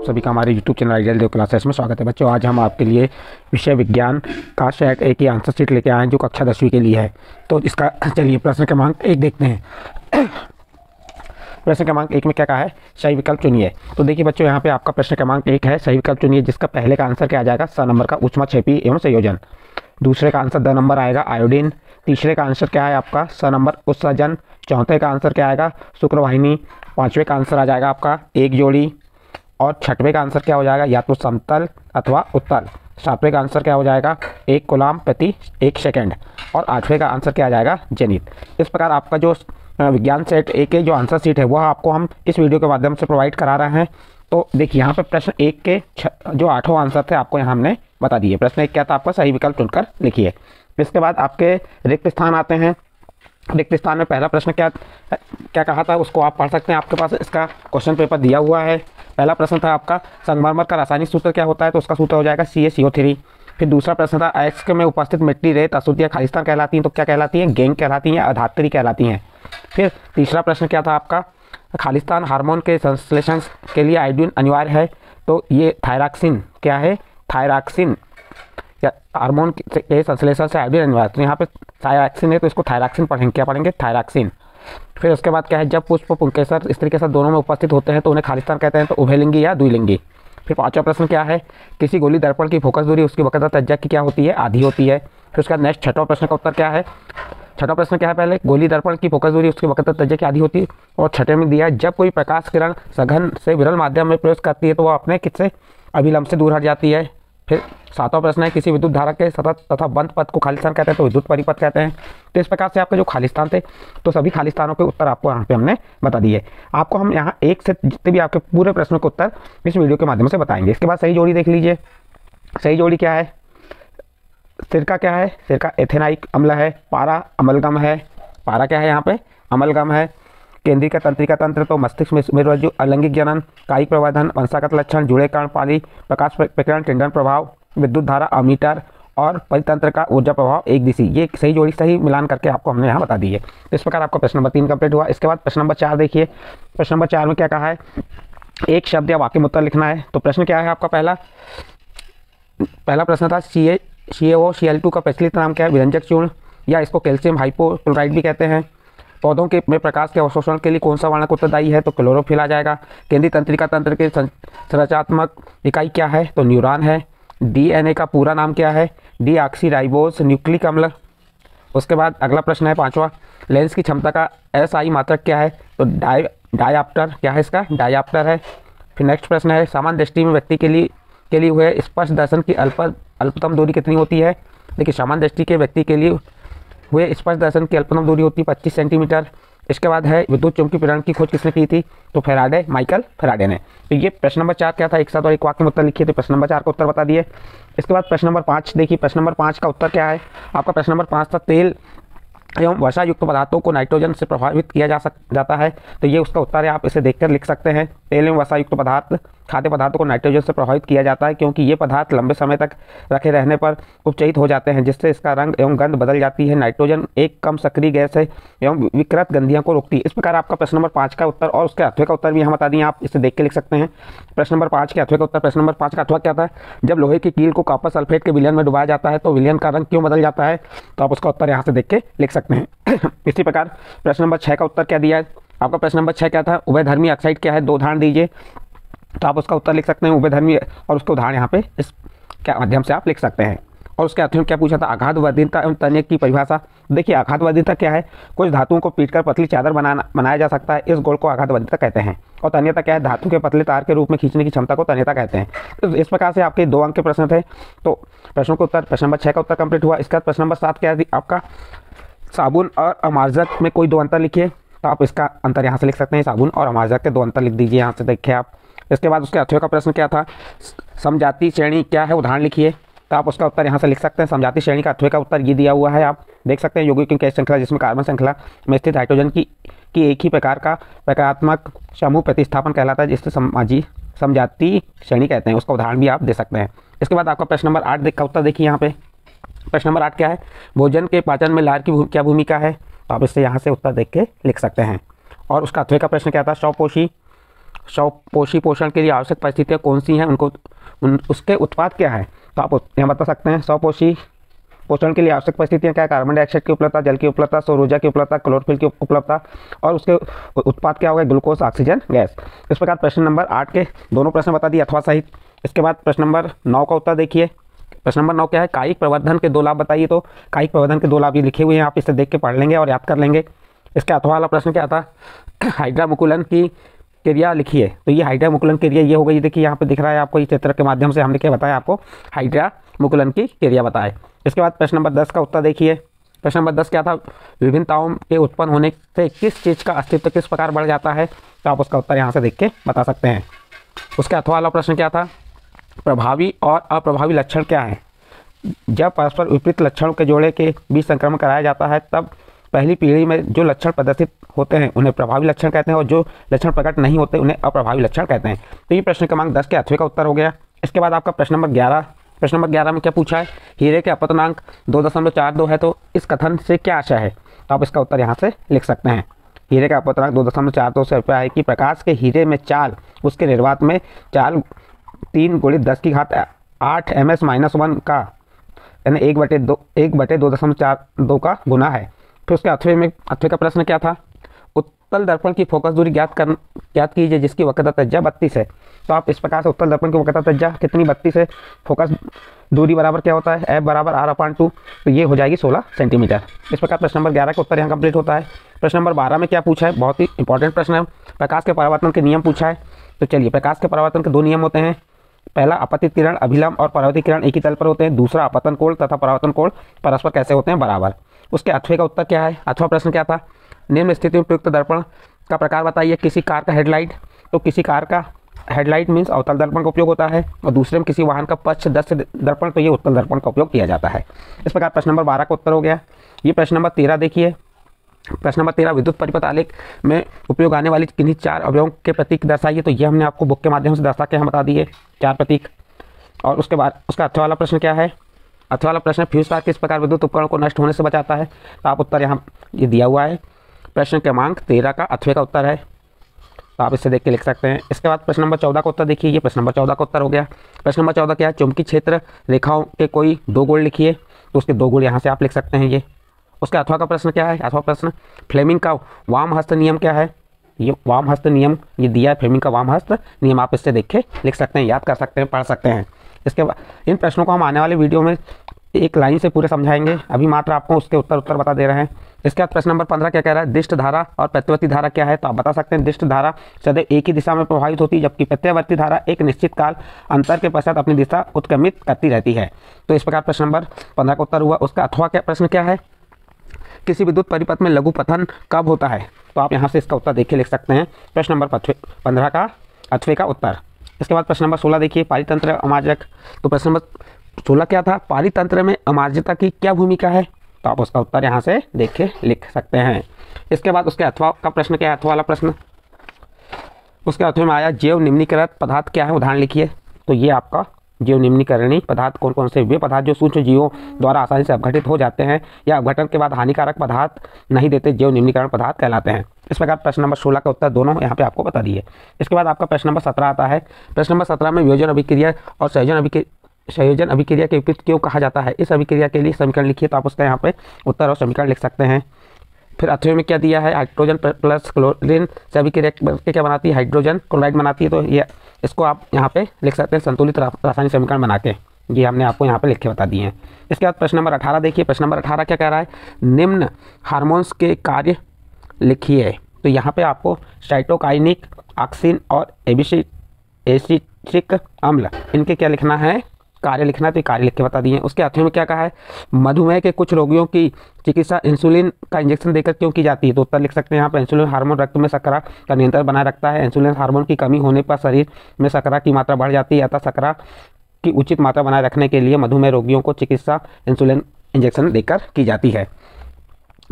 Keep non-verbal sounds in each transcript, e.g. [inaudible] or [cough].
आप सभी का हमारे YouTube channel ideal Dev classes में स्वागत है बच्चों आज हम आपके लिए विषय विज्ञान का शेट एक ही आंसर शीट लेके आए हैं जो कक्षा दसवीं के लिए है तो इसका [clears throat] चलिए प्रश्न क्रमांक एक देखते हैं [clears throat] प्रश्न क्रमांक एक में क्या कहा है सही विकल्प चुनिए तो देखिए बच्चों यहाँ पे आपका प्रश्न क्रमांक एक है सही विकल्प चुनिए जिसका पहले का आंसर क्या आ जाएगा स नंबर का उष्मा छेपी एवं संयोजन दूसरे का आंसर द नंबर आएगा आयोडीन तीसरे का आंसर क्या है आपका स नंबर उत्सर्जन चौथे का आंसर क्या आएगा शुक्रवाहिनी पाँचवें का आंसर आ जाएगा आपका एक जोड़ी और छठवें का आंसर क्या हो जाएगा या तो समतल अथवा उत्तल सातवें का आंसर क्या हो जाएगा एक गुलाम प्रति एक सेकेंड और आठवें का आंसर क्या आ जाएगा जेनित इस प्रकार आपका जो विज्ञान सेट ए के जो आंसर सीट है वह आपको हम इस वीडियो के माध्यम से प्रोवाइड करा रहे हैं तो देखिए यहाँ पर प्रश्न एक के जो आठों आंसर थे आपको यहाँ हमने बता दिए प्रश्न एक क्या था आपका सही विकल्प चुनकर लिखिए इसके बाद आपके रिक्त स्थान आते हैं रिक्त स्थान में पहला प्रश्न क्या क्या कहा था उसको आप पढ़ सकते हैं आपके पास इसका क्वेश्चन पेपर दिया हुआ है पहला प्रश्न था आपका संगमरमर का रासायनिक सूत्र क्या होता है तो उसका सूत्र हो जाएगा सी ए सी ओ थ्री फिर दूसरा प्रश्न था एक्स के में उपस्थित मिट्टी रेत अशुद्धियाँ खालिस्तान कहलाती हैं तो क्या कहलाती हैं गेंग कहलाती हैं अधात्री कहलाती हैं फिर तीसरा प्रश्न क्या था आपका खालिस्तान हार्मोन के संश्लेषण के लिए आइडियन अनिवार्य है तो ये थायराक्सिन क्या है थायराक्सिन या हार्मोन के संश्लेषण से आइडियन अनिवार्य तो यहाँ पर थायरॉक्सिन है तो इसको थायरॉक्सिन पढ़ेंगे क्या पढ़ेंगे थायरॉक्सिन फिर उसके बाद क्या है जब पुष्प पुंकेसर स्त्री के साथ दोनों में उपस्थित होते हैं तो उन्हें खालिस्तान कहते हैं तो उभयलिंगी या द्विलिंगी फिर पांचवा प्रश्न क्या है किसी गोली दर्पण की फोकस दूरी उसकी वक़्त तज्जा की क्या होती है आधी होती है फिर उसके बाद नेक्स्ट छठवा प्रश्न का उत्तर क्या है छठा प्रश्न क्या है पहले गोली दर्पण की फोकस दूरी उसके वक्त तज्जा की आधी होती है और छठे में दिया है जब कोई प्रकाश किरण सघन से विरल माध्यम में प्रवेश करती है तो वह अपने किससे अभिलंब से दूर हट जाती है फिर सातवां प्रश्न है किसी विद्युत धारा के सतत तथा बंद पथ को खालिस्तान कहते हैं तो विद्युत परिपथ कहते हैं तो इस प्रकार से आपके जो खालिस्तान थे तो सभी खालिस्तानों के उत्तर आपको यहाँ पे हमने बता दिए आपको हम यहाँ एक से जितने भी आपके पूरे प्रश्नों के उत्तर इस वीडियो के माध्यम से बताएंगे इसके बाद सही जोड़ी देख लीजिए सही जोड़ी क्या है सिरका क्या है सिरका एथेनाइक अम्ल है पारा अमलगम है पारा क्या है यहाँ पे अमलगम है का तंत्रिका तंत्र तो मस्तिष्क मेरुरज्जु अलैंगिक जनन कायिक प्रवर्धन वंशागत लक्षण जुड़े कारण पाली प्रकाश प्रकरण टेंडन प्रभाव विद्युत धारा अमीटर और परितंत्र का ऊर्जा प्रभाव एक दिशी ये सही जोड़ी सही मिलान करके आपको हमने यहाँ बता दी है इस प्रकार आपका प्रश्न नंबर तीन कंप्लीट हुआ इसके बाद प्रश्न नंबर चार देखिए प्रश्न नंबर चार में क्या कहा है एक शब्द या वाक्य मुद्दा लिखना है तो प्रश्न क्या है आपका पहला पहला प्रश्न था सी ए सी ए ओ सी एल टू का प्रचलित नाम क्या है विरंजक चूर्ण या इसको कैल्शियम हाइपोक्लोराइड भी कहते हैं पौधों के में प्रकाश के अवशोषण के लिए कौन सा वर्णक उत्तरदायी है तो क्लोरोफिल आ जाएगा केंद्रीय तंत्रिका तंत्र के संरचात्मक इकाई क्या है तो न्यूरॉन है डीएनए का पूरा नाम क्या है डी ऑक्सीराइबोस न्यूक्लिक अम्ल उसके बाद अगला प्रश्न है पाँचवा लेंस की क्षमता का एस आई मात्रक क्या है तो डाई डायाप्टर क्या है इसका डायाप्टर है फिर नेक्स्ट प्रश्न है सामान्य दृष्टि में व्यक्ति के लिए के लिए हुए स्पष्ट दर्शन की अल्प अल्पतम दूरी कितनी होती है देखिए सामान्य दृष्टि के व्यक्ति के लिए वे स्पर्श दर्शन की अल्पतम दूरी होती है पच्चीस सेंटीमीटर इसके बाद है विद्युत चुंबकीय प्रेरण की खोज किसने की थी तो फेराडे माइकल फेराडे ने तो ये प्रश्न नंबर चार क्या था एक साथ और एक वाक्य में उत्तर लिखिए तो प्रश्न नंबर चार का उत्तर बता दिए इसके बाद प्रश्न नंबर पाँच देखिए प्रश्न नंबर पाँच का उत्तर क्या है आपका प्रश्न नंबर पाँच था तेल एवं वर्षा युक्त पदार्थों को नाइट्रोजन से प्रभावित किया जा सक जाता है तो ये उसका उत्तर है आप इसे देखकर लिख सकते हैं तेल एवं वर्षा युक्त पदार्थ खाद्य पदार्थ को नाइट्रोजन से प्रभावित किया जाता है क्योंकि ये पदार्थ लंबे समय तक रखे रहने पर उपचयित हो जाते हैं जिससे इसका रंग एवं गंध बदल जाती है नाइट्रोजन एक कम सक्रिय गैस है एवं विकृत गंधियों को रोकती है इस प्रकार आपका प्रश्न नंबर पाँच का उत्तर और उसके अथवे का उत्तर भी हम बता दिए आप इसे देख के लिख सकते हैं प्रश्न नंबर पाँच के अथवे का उत्तर प्रश्न नंबर पाँच का अथवा क्या था जब लोहे की कील को कॉपर सल्फेट के विलियन में डुबाया जाता है तो विलियन का रंग क्यों बदल जाता है तो आप उसका उत्तर यहाँ से देख के लिख सकते हैं [coughs] इसी प्रकार प्रश्न नंबर छः का उत्तर क्या दिया है आपका प्रश्न नंबर छः क्या था उभयधर्मी ऑक्साइड क्या है दो उदाहरण दीजिए तो आप उसका उत्तर लिख सकते हैं उभयधर्मी और उसका उदाहरण यहाँ पे इस क्या माध्यम से आप लिख सकते हैं और उसके में क्या पूछा था आघातवादीनता एवं तन्य की परिभाषा देखिए आघातवादीनता क्या है कुछ धातुओं को पीटकर पतली चादर बनाना बनाया जा सकता है इस गोल को आघातवादीनता कहते हैं और तन्यता क्या है धातु के पतले तार के रूप में खींचने की क्षमता को तन्यता कहते हैं तो इस प्रकार से आपके दो अंक के प्रश्न थे तो प्रश्नों का उत्तर प्रश्न नंबर छः का उत्तर कंप्लीट हुआ इसका प्रश्न नंबर सात क्या है आपका साबुन और अमार्जक में कोई दो अंतर लिखिए तो आप इसका अंतर यहाँ से लिख सकते हैं साबुन और अमार्जक के दो अंतर लिख दीजिए यहाँ से देखिए आप इसके बाद उसके अथवे का प्रश्न क्या था समझाती श्रेणी क्या है उदाहरण लिखिए तो आप उसका उत्तर यहाँ से लिख सकते हैं समझाती श्रेणी का अथवे का उत्तर ये दिया हुआ है आप देख सकते हैं यौगिक की श्रृंखला जिसमें कार्बन श्रृंखला में स्थित हाइड्रोजन की की एक ही प्रकार का प्रकारात्मक समूह प्रतिस्थापन कहलाता है जिससे समाजी समझाती श्रेणी कहते हैं उसका उदाहरण भी आप दे सकते हैं इसके बाद आपका प्रश्न नंबर आठ का उत्तर देखिए यहाँ पे प्रश्न नंबर आठ क्या है भोजन के पाचन में लार की क्या भूमिका है तो आप इससे यहाँ से उत्तर देख के लिख सकते हैं और उसका अथवे का प्रश्न क्या था शवपोशी स्वपोषी पोषण के लिए आवश्यक परिस्थितियाँ कौन सी हैं उनको उन, उसके उत्पाद क्या है तो आप यहाँ बता सकते हैं शवपोषी पोषण के लिए आवश्यक परिस्थितियाँ क्या कार्बन डाइऑक्साइड की उपलब्धता जल की उपलब्धता सौर ऊर्जा की उपलब्धता क्लोरोफिल की उपलब्धता और उसके उत्पाद क्या होगा ग्लूकोज ऑक्सीजन गैस इस प्रकार प्रश्न नंबर आठ के दोनों प्रश्न बता दिए अथवा सहित इसके बाद प्रश्न नंबर नौ का उत्तर देखिए प्रश्न नंबर नौ क्या है कायिक प्रवर्धन के दो लाभ बताइए तो कायिक प्रवर्धन के दो लाभ ये लिखे हुए हैं आप इसे देख के पढ़ लेंगे और याद कर लेंगे इसका अथवा वाला प्रश्न क्या था [clears throat] हाइड्रामुकुलन की क्रिया लिखी है तो ये हाइड्रा मुकुलन क्रिया ये हो गई देखिए यहाँ पे दिख रहा है आपको इस चित्र के माध्यम से हमने क्या बताया आपको हाइड्रा मुकुलन की क्रिया बताए इसके बाद प्रश्न नंबर दस का उत्तर देखिए प्रश्न नंबर दस क्या था विभिन्नताओं के उत्पन्न होने से किस चीज़ का अस्तित्व किस प्रकार बढ़ जाता है तो आप उसका उत्तर यहाँ से देख के बता सकते हैं उसके अथवा वाला प्रश्न क्या था प्रभावी और अप्रभावी लक्षण क्या है जब परस्पर विपरीत लक्षणों के जोड़े के बीच संक्रमण कराया जाता है तब पहली पीढ़ी में जो लक्षण प्रदर्शित होते हैं उन्हें प्रभावी लक्षण कहते हैं और जो लक्षण प्रकट नहीं होते उन्हें अप्रभावी लक्षण कहते हैं तो ये प्रश्न क्रमांक दस के अथवे का उत्तर हो गया इसके बाद आपका प्रश्न नंबर ग्यारह प्रश्न नंबर ग्यारह में क्या पूछा है हीरे के अपतनांक दो दशमलव चार दो है तो इस कथन से क्या आशा है तो आप इसका उत्तर यहाँ से लिख सकते हैं हीरे का अपतनांक दो दशमलव चार दो से अभिप्राय है कि प्रकाश के हीरे में चाल उसके निर्वात में चाल तीन गुणित दस की घात आठ एम एस माइनस वन का यानी एक बटे दो एक बटे दो दशमलव चार दो का गुना है फिर उसके आठवें में आठवें का प्रश्न क्या था उत्तल दर्पण की फोकस दूरी ज्ञात कर ज्ञात कीजिए जिसकी वक्रता त्रिज्या बत्तीस है तो आप इस प्रकार से उत्तल दर्पण की वक्रता त्रिज्या कितनी बत्तीस है फोकस दूरी बराबर क्या होता है एफ बराबर आर अपॉइंट टू तो ये हो जाएगी सोलह सेंटीमीटर इस प्रकार प्रश्न नंबर ग्यारह का उत्तर यहाँ कंप्लीट होता है प्रश्न नंबर बारह में क्या पूछा है बहुत ही इंपॉर्टेंट प्रश्न है प्रकाश के परावर्तन के नियम पूछा है तो चलिए प्रकाश के परावर्तन के दो नियम होते हैं पहला आपतित किरण अभिलंब और परावर्तित किरण एक ही तल पर होते हैं दूसरा अपतन कोण तथा परावर्तन कोण परस्पर कैसे होते हैं बराबर उसके अथवे का उत्तर क्या है अथवा प्रश्न क्या था निम्न स्थिति में प्रयुक्त दर्पण का प्रकार बताइए किसी कार का हेडलाइट तो किसी कार का हेडलाइट मीन्स अवतल दर्पण का उपयोग होता है और दूसरे में किसी वाहन का पक्ष दस्य दर्पण तो ये उत्तल दर्पण का उपयोग किया जाता है इस प्रकार प्रश्न नंबर बारह का उत्तर हो गया ये प्रश्न नंबर तेरह देखिए प्रश्न नंबर तेरह विद्युत परिपथ आलेख में उपयोग आने वाली किन्हीं चार अवयवों के प्रतीक दर्शाइए तो ये हमने आपको बुक के माध्यम से दर्शा के हम बता दिए चार प्रतीक और उसके बाद उसका अच्छा वाला प्रश्न क्या है अच्छा वाला प्रश्न है फ्यूज तार किस प्रकार विद्युत उपकरण को नष्ट होने से बचाता है तो आप उत्तर यहाँ ये दिया हुआ है प्रश्न क्रमांक तेरह का अथवे का उत्तर है तो आप इसे देख के लिख सकते हैं इसके बाद प्रश्न नंबर चौदह का उत्तर देखिए ये प्रश्न नंबर चौदह का उत्तर हो गया प्रश्न नंबर चौदह क्या है चुंबकीय क्षेत्र रेखाओं के कोई दो गुण लिखिए तो उसके दो गुण यहाँ से आप लिख सकते हैं ये उसके अथवा का प्रश्न क्या है अथवा प्रश्न फ्लेमिंग का वाम हस्त नियम क्या है ये वाम हस्त नियम ये दिया है फ्लेमिंग का वाम हस्त नियम आप इससे देख के लिख सकते हैं याद कर सकते हैं पढ़ सकते हैं इसके इन प्रश्नों को हम आने वाले वीडियो में एक लाइन से पूरे समझाएंगे अभी मात्र आपको उसके उत्तर उत्तर बता दे रहे हैं इसके बाद प्रश्न नंबर पंद्रह क्या कह रहा है दिष्ट धारा और प्रत्यवर्ती धारा क्या है तो आप बता सकते हैं दिष्ट धारा सदैव एक ही दिशा में प्रभावित होती है जबकि प्रत्यवर्ती धारा एक निश्चित काल अंतर के पश्चात अपनी दिशा उत्क्रमित करती रहती है तो इस प्रकार प्रश्न नंबर पंद्रह का उत्तर हुआ उसका अथवा क्या प्रश्न क्या है किसी विद्युत परिपथ में लघु पथन कब होता है तो आप यहाँ से इसका उत्तर देखिए लिख सकते हैं प्रश्न नंबर पंद्रह का अथवे का उत्तर इसके बाद प्रश्न नंबर सोलह देखिए पारितंत्र अमार्जक तो प्रश्न नंबर सोलह क्या था पारितंत्र में अमार्जता की क्या भूमिका है तो आप उसका उत्तर यहाँ से देख के लिख सकते हैं इसके बाद उसके अथवा का प्रश्न क्या है अथवा वाला प्रश्न उसके अथवा में आया जैव निम्नीकृत पदार्थ क्या है उदाहरण लिखिए तो ये आपका जीव निम्नीकरणी पदार्थ कौन कौन से वे पदार्थ जो सूक्ष्म जीवों द्वारा आसानी से अपघटित हो जाते हैं या अपघटन के बाद हानिकारक पदार्थ नहीं देते जीव निम्नीकरण पदार्थ कहलाते हैं इस प्रकार प्रश्न नंबर सोलह का उत्तर दोनों यहाँ पे आपको बता दिए इसके बाद आपका प्रश्न नंबर सत्रह आता है प्रश्न नंबर सत्रह में वियोजन अभिक्रिया और संयोजन अभिक्रिया संयोजन अभिक्रिया के उपयुक्त क्यों कहा जाता है इस अभिक्रिया के लिए समीकरण लिखिए तो आप उसका यहाँ पे उत्तर और समीकरण लिख सकते हैं फिर अथवे में क्या दिया है हाइड्रोजन प्लस क्लोरीन से अभिक्रिया क्या बनाती है हाइड्रोजन क्लोराइड बनाती है तो ये इसको आप यहाँ पे लिख सकते हैं संतुलित रासायनिक समीकरण बना के ये हमने आपको यहाँ पे लिख के बता दिए हैं इसके बाद प्रश्न नंबर अठारह देखिए प्रश्न नंबर अठारह क्या कह रहा है निम्न हारमोन्स के कार्य लिखिए तो यहाँ पर आपको साइटोकाइनिक ऑक्सीन और एसिटिक अम्ल इनके क्या लिखना है कार्य लिखना है तो कार्य लिख के बता दिए उसके अध्ययन में क्या कहा है मधुमेह के कुछ रोगियों की चिकित्सा इंसुलिन का इंजेक्शन देकर क्यों की जाती है तो उत्तर लिख सकते हैं यहाँ पर इंसुलिन हार्मोन रक्त में सकरा का नियंत्रण बनाए रखता है इंसुलिन हार्मोन की कमी होने पर शरीर में सकरा की मात्रा बढ़ जाती है अतः सकरा की उचित मात्रा बनाए रखने के लिए मधुमेह रोगियों को चिकित्सा इंसुलिन इंजेक्शन देकर की जाती है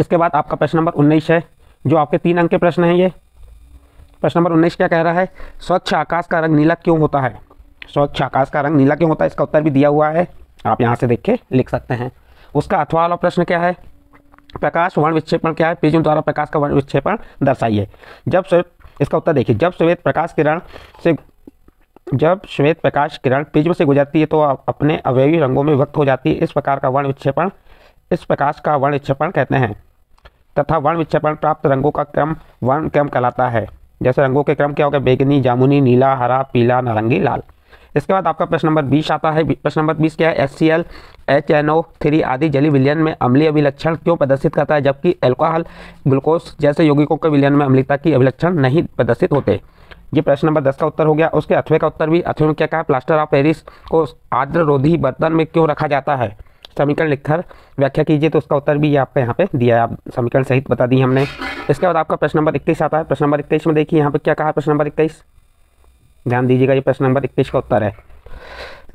इसके बाद आपका प्रश्न नंबर उन्नीस है जो आपके तीन अंक के प्रश्न हैं ये प्रश्न नंबर उन्नीस क्या कह रहा है स्वच्छ आकाश का रंग नीला क्यों होता है स्वच्छ आकाश का रंग नीला क्यों होता है इसका उत्तर भी दिया हुआ है आप यहाँ से देख के लिख सकते हैं उसका अथवा वाला प्रश्न क्या है प्रकाश वर्ण विक्षेपण क्या है प्रिज्म द्वारा प्रकाश का वर्ण विक्षेपण दर्शाइए जब श्वेत इसका उत्तर देखिए जब श्वेत प्रकाश किरण से जब श्वेत प्रकाश किरण प्रिज्म से गुजरती है तो अपने अवयवी रंगों में व्यक्त हो जाती है इस प्रकार का वर्ण विक्षेपण इस प्रकाश का वर्ण विक्षेपण कहते हैं तथा वर्ण विक्षेपण प्राप्त रंगों का क्रम वर्ण क्रम कहलाता है जैसे रंगों के क्रम क्या होगा बेगनी जामुनी नीला हरा पीला नारंगी लाल इसके बाद आपका प्रश्न नंबर बीस आता है प्रश्न नंबर बीस क्या है S C L H N O three आदि जली विलियन में अम्लीय अभिलक्षण क्यों प्रदर्शित करता है जबकि एल्कोहल ग्लूकोज जैसे यौगिकों के विलियन में अम्लिकता की अभिलक्षण नहीं प्रदर्शित होते ये प्रश्न नंबर दस का उत्तर हो गया उसके अठवें का उत्तर भी अठवें में क्या कहा प्लास्टर ऑफ पेरिस को आर्द्र रोधी बर्तन में क्यों रखा जाता है समीकरण लिखकर व्याख्या कीजिए तो उसका उत्तर भी ये आपको यहाँ पे दिया है आप समीकरण सहित बता दी हमने इसके बाद आपका प्रश्न नंबर इक्कीस आता है प्रश्न नंबर इक्कीस में देखिए यहाँ पे क्या कहा प्रश्न नंबर इक्कीस ध्यान दीजिएगा ये प्रश्न नंबर इक्कीस का उत्तर है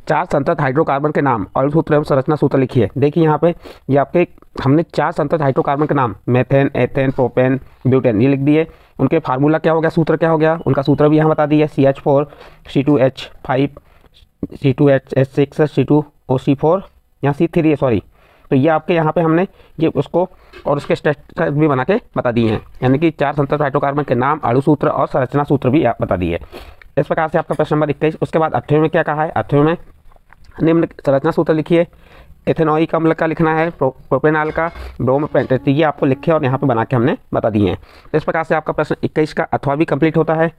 चार संतत हाइड्रोकार्बन के नाम और सूत्र एवं संरचना सूत्र लिखिए देखिए यहाँ पे ये आपके हमने चार संतत हाइड्रोकार्बन के नाम मेथेन एथेन प्रोपेन ब्यूटेन ये लिख दिए उनके फार्मूला क्या हो गया सूत्र क्या हो गया उनका सूत्र भी यहाँ बता दिया C H four C two H five C two H H six C two O C four यहाँ सी थ्री है सॉरी तो ये आपके यहाँ पे हमने ये उसको और उसके स्टेट भी बना के बता दिए हैं यानी कि चार संतत हाइड्रोकार्बन के नाम अड़ु सूत्र और संरचना सूत्र भी बता दिए इस प्रकार से आपका प्रश्न नंबर इक्कीस उसके बाद अठवें में क्या कहा है अठवें में निम्न संरचना सूत्र लिखिए एथेनॉइक अम्ल का मतलब लिखना है प्रोपेनॉल का ब्रोम पेंटेट ये आपको लिखे और यहाँ पे बना के हमने बता दिए हैं तो इस प्रकार से आपका प्रश्न इक्कीस का अथवा भी कंप्लीट होता है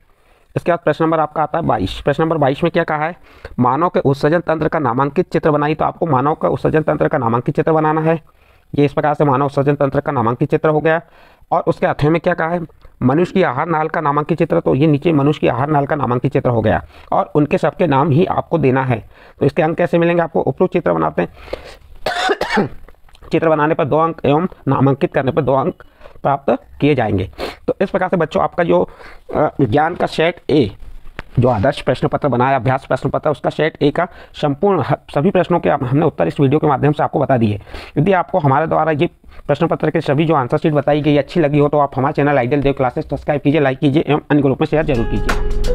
इसके बाद प्रश्न नंबर आपका आता है बाईस प्रश्न नंबर बाईस में क्या कहा है मानव के उत्सर्जन तंत्र का नामांकित चित्र बनाई तो आपको मानव का उत्सर्जन तंत्र का नामांकित चित्र बनाना है ये इस प्रकार से मानव सृजन तंत्र का नामांकित चित्र हो गया और उसके अध्ययन में क्या कहा है मनुष्य की आहार नाल का नामांकित चित्र तो ये नीचे मनुष्य की आहार नाल का नामांकित चित्र हो गया और उनके सबके नाम ही आपको देना है तो इसके अंक कैसे मिलेंगे आपको उपयुक्त चित्र बनाते हैं [coughs] चित्र बनाने पर दो अंक एवं नामांकित करने पर दो अंक प्राप्त किए जाएंगे तो इस प्रकार से बच्चों आपका जो ज्ञान का सेट ए जो आदर्श प्रश्न पत्र बनाया अभ्यास प्रश्न पत्र उसका सेट ए का संपूर्ण सभी प्रश्नों के हमने उत्तर इस वीडियो के माध्यम से आपको बता दिए यदि आपको हमारे द्वारा ये प्रश्न पत्र के सभी जो आंसर शीट बताई गई अच्छी लगी हो तो आप हमारे channel ideal Dev classes subscribe कीजिए लाइक कीजिए एवं अन्य ग्रुप में शेयर जरूर कीजिए